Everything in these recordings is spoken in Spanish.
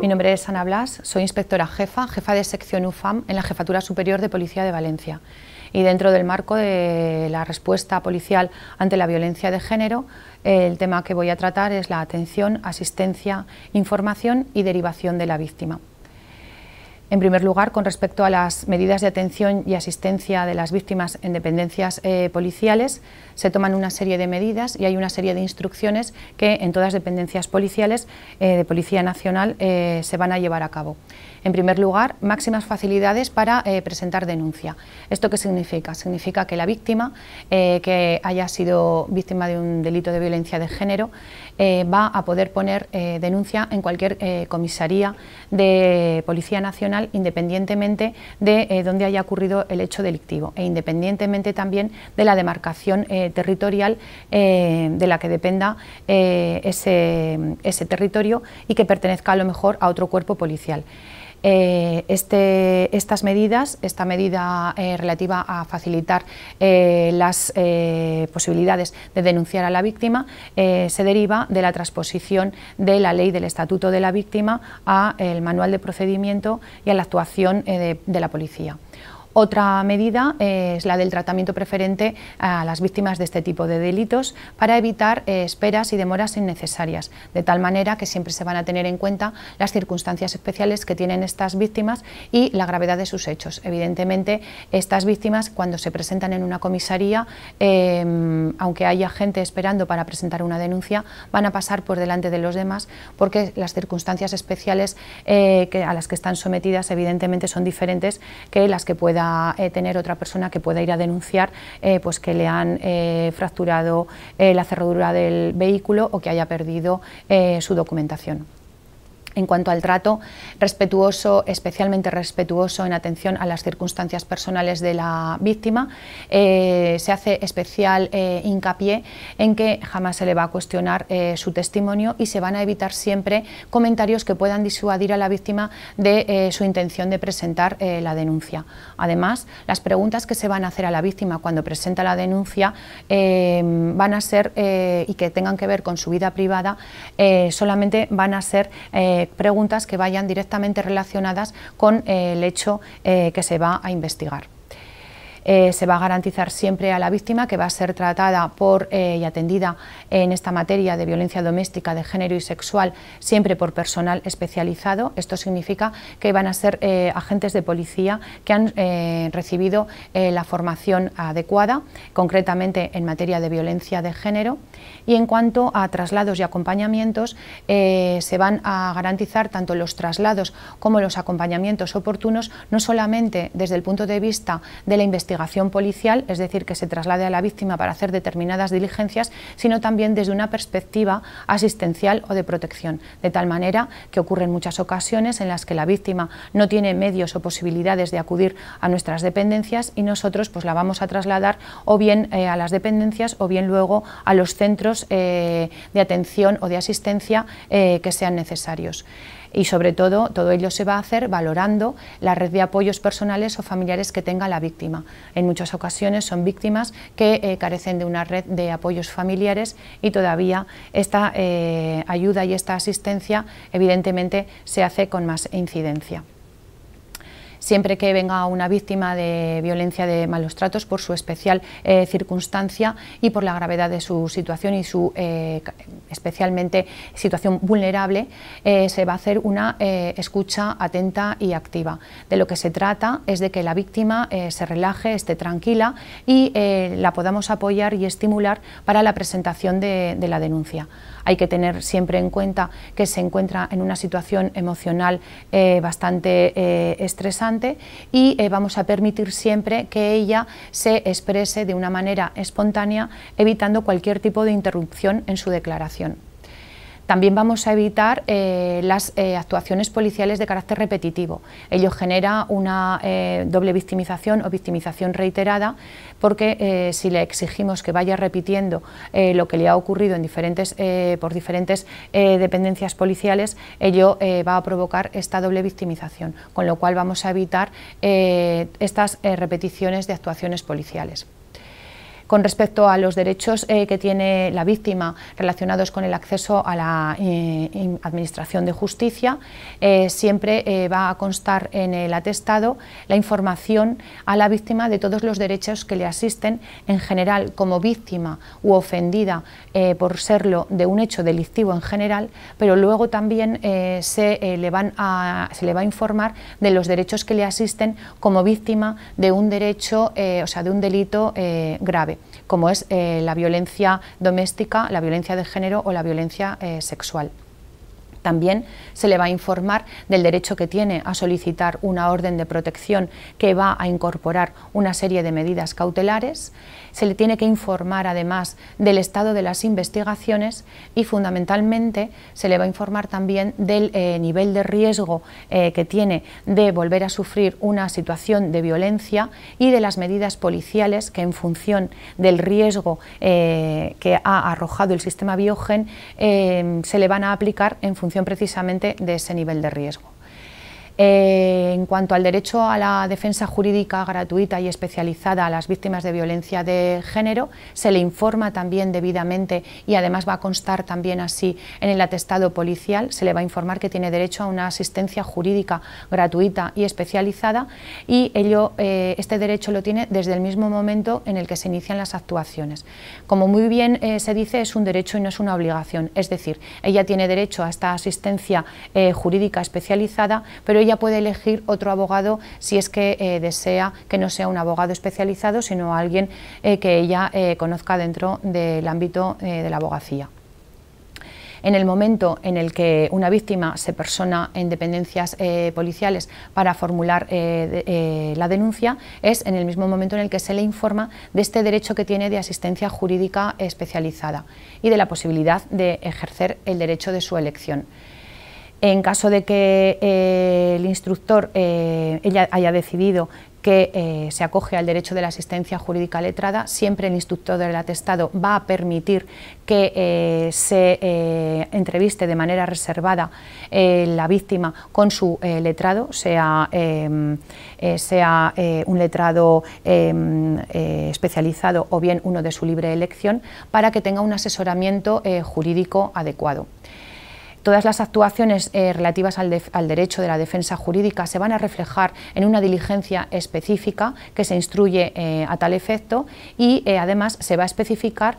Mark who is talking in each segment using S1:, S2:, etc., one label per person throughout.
S1: Mi nombre es Ana Blas, soy inspectora jefa, jefa de sección UFAM en la Jefatura Superior de Policía de Valencia. Y dentro del marco de la respuesta policial ante la violencia de género, el tema que voy a tratar es la atención, asistencia, información y derivación de la víctima. En primer lugar, con respecto a las medidas de atención y asistencia de las víctimas en dependencias eh, policiales, se toman una serie de medidas y hay una serie de instrucciones que en todas dependencias policiales eh, de Policía Nacional eh, se van a llevar a cabo. En primer lugar, máximas facilidades para presentar denuncia. ¿Esto qué significa? Significa que la víctima que haya sido víctima de un delito de violencia de género va a poder poner denuncia en cualquier comisaría de Policía Nacional independientemente de donde eh, dónde haya ocurrido el hecho delictivo e independientemente también de la demarcación eh, territorial eh, de la que dependa ese, ese territorio y que pertenezca a lo mejor a otro cuerpo policial. Eh, este, estas medidas, esta medida eh, relativa a facilitar eh, las posibilidades de denunciar a la víctima, se deriva de la transposición de la ley del Estatuto de la Víctima al Manual de Procedimiento y a la actuación de la policía. Otra medida eh, es la del tratamiento preferente a las víctimas de este tipo de delitos para evitar eh, esperas y demoras innecesarias, de tal manera que siempre se van a tener en cuenta las circunstancias especiales que tienen estas víctimas y la gravedad de sus hechos. Evidentemente, estas víctimas cuando se presentan en una comisaría, em, aunque haya gente esperando para presentar una denuncia, van a pasar por delante de los demás porque las circunstancias especiales eh, a las que están sometidas evidentemente son diferentes que las que puedan eh, tener otra persona que pueda ir a denunciar eh, pues que le han eh, fracturado la cerradura del vehículo o que haya perdido su documentación en cuanto al trato respetuoso, especialmente respetuoso en atención a las circunstancias personales de la víctima, eh, se hace especial eh, hincapié en que jamás se le va a cuestionar eh, su testimonio y se van a evitar siempre comentarios que puedan disuadir a la víctima de su intención de presentar la denuncia. Además, las preguntas que se van a hacer a la víctima cuando presenta la denuncia van a ser, y que tengan que ver con su vida privada, solamente van a ser preguntas que vayan directamente relacionadas con eh, el hecho eh, que se va a investigar. Eh, se va a garantizar siempre a la víctima que va a ser tratada por eh, y atendida en esta materia de violencia doméstica de género y sexual siempre por personal especializado. Esto significa que van a ser eh, agentes de policía que han recibido la formación adecuada, concretamente en materia de violencia de género. Y en cuanto a traslados y acompañamientos, se van a garantizar tanto los traslados como los acompañamientos oportunos, no solamente desde el punto de vista de la investigación, policial, es decir, que se traslade a la víctima para hacer determinadas diligencias, sino también desde una perspectiva asistencial o de protección, de tal manera que ocurren muchas ocasiones en las que la víctima no tiene medios o posibilidades de acudir a nuestras dependencias y nosotros pues la vamos a trasladar o bien eh, a las dependencias o bien luego a los centros eh, de atención o de asistencia eh, que sean necesarios y sobre todo todo ello se va a hacer valorando la red de apoyos personales o familiares que tenga la víctima en muchas ocasiones son víctimas que eh, carecen de una red de apoyos familiares y todavía esta eh, ayuda y esta asistencia evidentemente se hace con más incidencia siempre que venga una víctima de violencia de malos tratos por su especial eh, circunstancia y por la gravedad de su situación y su eh, especialmente situación vulnerable, eh, se va a hacer una escucha atenta y activa. De lo que se trata es de que la víctima se relaje, esté tranquila y la podamos apoyar y estimular para la presentación de, de la denuncia. Hay que tener siempre en cuenta que se encuentra en una situación emocional bastante estresante y eh, vamos a permitir siempre que ella se exprese de una manera espontánea, evitando cualquier tipo de interrupción en su declaración. También vamos a evitar eh, las eh, actuaciones policiales de carácter repetitivo. Ello genera una eh, doble victimización o victimización reiterada porque si le exigimos que vaya repitiendo lo que le ha ocurrido en por diferentes dependencias policiales, ello va a provocar esta doble victimización, con lo cual vamos a evitar estas repeticiones de actuaciones policiales con respecto a los derechos eh, que tiene la víctima relacionados con el acceso a la eh, Administración de Justicia, eh, siempre va a constar en el atestado la información a la víctima de todos los derechos que le asisten en general como víctima u ofendida por serlo de un hecho delictivo en general, pero luego también se, le va a informar de los derechos que le asisten como víctima de un derecho, o sea, de un delito grave como es eh, la violencia doméstica, la violencia de género o la violencia eh, sexual. También se le va a informar del derecho que tiene a solicitar una orden de protección que va a incorporar una serie de medidas cautelares. Se le tiene que informar además del estado de las investigaciones y fundamentalmente se le va a informar también del eh, nivel de riesgo eh, que tiene de volver a sufrir una situación de violencia y de las medidas policiales que en función del riesgo eh, que ha arrojado el sistema biogen se le van a aplicar en función precisamente de ese nivel de riesgo. Eh, en cuanto al derecho a la defensa jurídica gratuita y especializada a las víctimas de violencia de género, se le informa también debidamente y además va a constar también así en el atestado policial, se le va a informar que tiene derecho a una asistencia jurídica gratuita y especializada y ello, eh, este derecho lo tiene desde el mismo momento en el que se inician las actuaciones. Como muy bien eh, se dice, es un derecho y no es una obligación, es decir, ella tiene derecho a esta asistencia jurídica especializada, pero ella ella puede elegir otro abogado si es que eh, desea que no sea un abogado especializado, sino alguien eh, que ella eh, conozca dentro del ámbito de la abogacía. En el momento en el que una víctima se persona en dependencias policiales para formular la denuncia, es en el mismo momento en el que se le informa de este derecho que tiene de asistencia jurídica especializada y de la posibilidad de ejercer el derecho de su elección. En caso de que eh, el instructor eh, ella haya decidido que eh, se acoge al derecho de la asistencia jurídica letrada, siempre el instructor del atestado va a permitir que se entreviste de manera reservada la víctima con su letrado, sea, em, sea un letrado em, especializado o bien uno de su libre elección, para que tenga un asesoramiento jurídico adecuado. Todas las actuaciones eh, relativas al, derecho de la defensa jurídica se van a reflejar en una diligencia específica que se instruye eh, a tal efecto y eh, además se va a especificar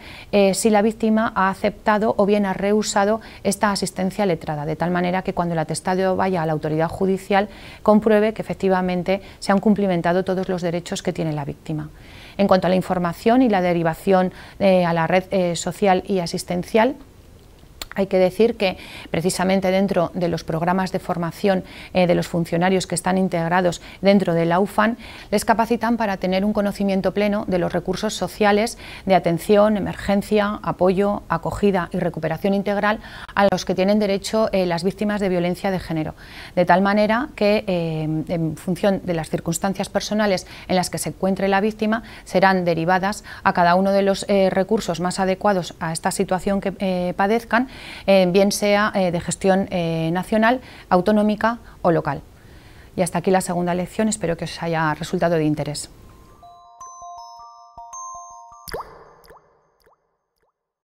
S1: si la víctima ha aceptado o bien ha rehusado esta asistencia letrada, de tal manera que cuando el atestado vaya a la autoridad judicial compruebe que efectivamente se han cumplimentado todos los derechos que tiene la víctima. En cuanto a la información y la derivación a la red social y asistencial, hay que decir que precisamente dentro de los programas de formación eh, de los funcionarios que están integrados dentro de la UFAN, les capacitan para tener un conocimiento pleno de los recursos sociales de atención, emergencia, apoyo, acogida y recuperación integral a los que tienen derecho eh, las víctimas de violencia de género. De tal manera que, eh, en función de las circunstancias personales en las que se encuentre la víctima, serán derivadas a cada uno de los recursos más adecuados a esta situación que padezcan eh, bien sea eh, de gestión eh, nacional, autonómica o local. Y hasta aquí la segunda lección, espero que os haya resultado de interés.